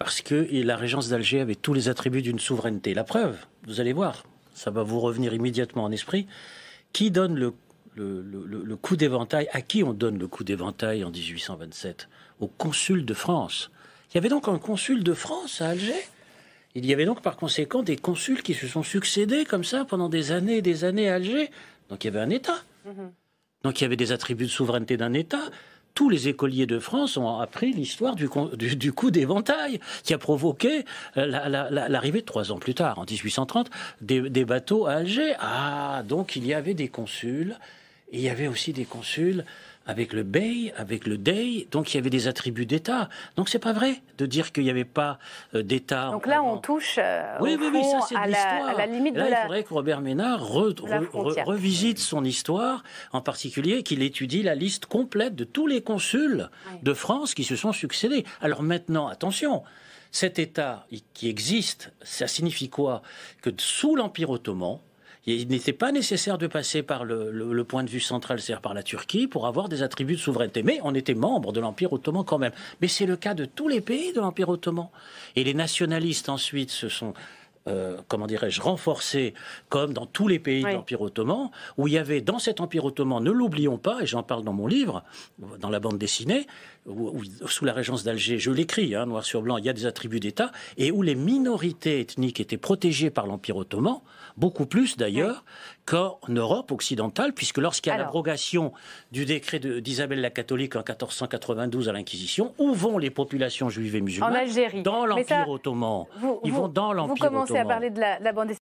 parce que la régence d'Alger avait tous les attributs d'une souveraineté. La preuve, vous allez voir, ça va vous revenir immédiatement en esprit, qui donne le, coup d'éventail, à qui on donne le coup d'éventail en 1827 Au consul de France. Il y avait donc un consul de France à Alger il y avait donc par conséquent des consuls qui se sont succédés comme ça pendant des années et des années à Alger. Donc il y avait un État. Mm-hmm. Donc il y avait des attributs de souveraineté d'un État tous les écoliers de France ont appris l'histoire du, coup d'éventail qui a provoqué euh, l'arrivée, trois ans plus tard, en 1830, des bateaux à Alger. Ah, donc il y avait des consuls il y avait aussi des consuls avec le bey, avec le dey, donc il y avait des attributs d'État. Donc c'est pas vrai de dire qu'il n'y avait pas euh, d'État. Donc là, on touche euh, oui, oui, ça, à, la, à, la, limite là, il faudrait que Robert Ménard revisite son histoire, en particulier qu'il étudie la liste complète de tous les consuls de France qui se sont succédés. Alors maintenant, attention, cet État qui existe, ça signifie quoi Que sous l'Empire ottoman, il n'était pas nécessaire de passer par le, point de vue central, c'est-à-dire par la Turquie, pour avoir des attributs de souveraineté. Mais on était membre de l'Empire ottoman quand même. Mais c'est le cas de tous les pays de l'Empire ottoman. Et les nationalistes ensuite se sont euh, comment dirais-je, renforcé comme dans tous les pays de l'Empire ottoman, où il y avait dans cet Empire ottoman, ne l'oublions pas, et j'en parle dans mon livre, dans la bande dessinée, sous la régence d'Alger, je l'écris, hein, noir sur blanc, il y a des attributs d'État, et où les minorités ethniques étaient protégées par l'Empire ottoman, beaucoup plus d'ailleurs qu'en Europe occidentale, puisque lorsqu'il y a l'abrogation du décret d'Isabelle la catholique en 1492 à l'Inquisition, où vont les populations juives et musulmanes En Algérie. Dans l'Empire ottoman. Ils vont dans l'Empire ottoman. Vous commencez à parler de la, de la bande